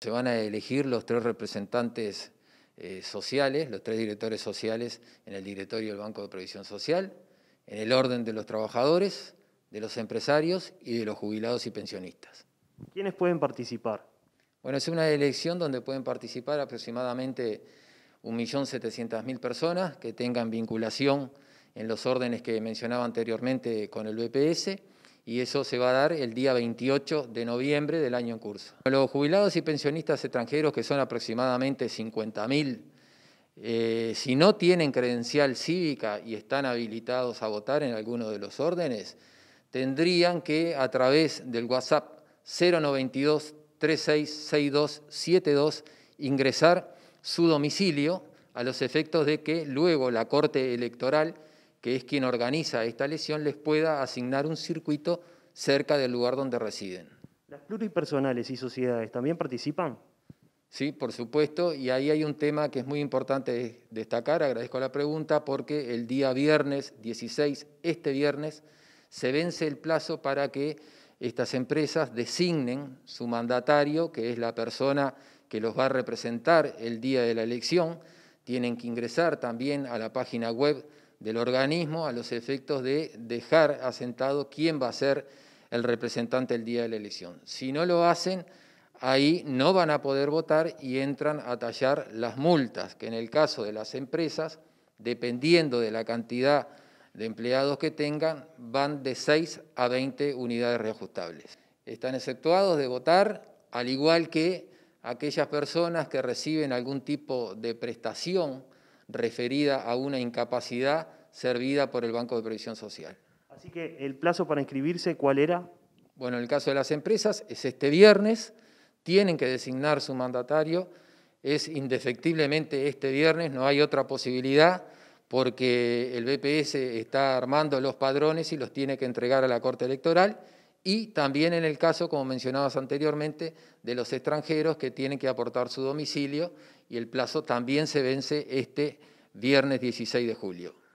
Se van a elegir los tres representantes eh, sociales, los tres directores sociales en el directorio del Banco de Previsión Social, en el orden de los trabajadores, de los empresarios y de los jubilados y pensionistas. ¿Quiénes pueden participar? Bueno, es una elección donde pueden participar aproximadamente 1.700.000 personas que tengan vinculación en los órdenes que mencionaba anteriormente con el BPS y eso se va a dar el día 28 de noviembre del año en curso. Los jubilados y pensionistas extranjeros, que son aproximadamente 50.000, eh, si no tienen credencial cívica y están habilitados a votar en alguno de los órdenes, tendrían que a través del WhatsApp 092 366272 ingresar su domicilio a los efectos de que luego la Corte Electoral que es quien organiza esta elección, les pueda asignar un circuito cerca del lugar donde residen. ¿Las pluripersonales y sociedades también participan? Sí, por supuesto, y ahí hay un tema que es muy importante destacar, agradezco la pregunta, porque el día viernes 16, este viernes, se vence el plazo para que estas empresas designen su mandatario, que es la persona que los va a representar el día de la elección. Tienen que ingresar también a la página web del organismo a los efectos de dejar asentado quién va a ser el representante el día de la elección. Si no lo hacen, ahí no van a poder votar y entran a tallar las multas, que en el caso de las empresas, dependiendo de la cantidad de empleados que tengan, van de 6 a 20 unidades reajustables. Están exceptuados de votar, al igual que aquellas personas que reciben algún tipo de prestación referida a una incapacidad servida por el Banco de Previsión Social. Así que el plazo para inscribirse, ¿cuál era? Bueno, en el caso de las empresas es este viernes, tienen que designar su mandatario, es indefectiblemente este viernes, no hay otra posibilidad porque el BPS está armando los padrones y los tiene que entregar a la Corte Electoral y también en el caso, como mencionabas anteriormente, de los extranjeros que tienen que aportar su domicilio y el plazo también se vence este viernes 16 de julio.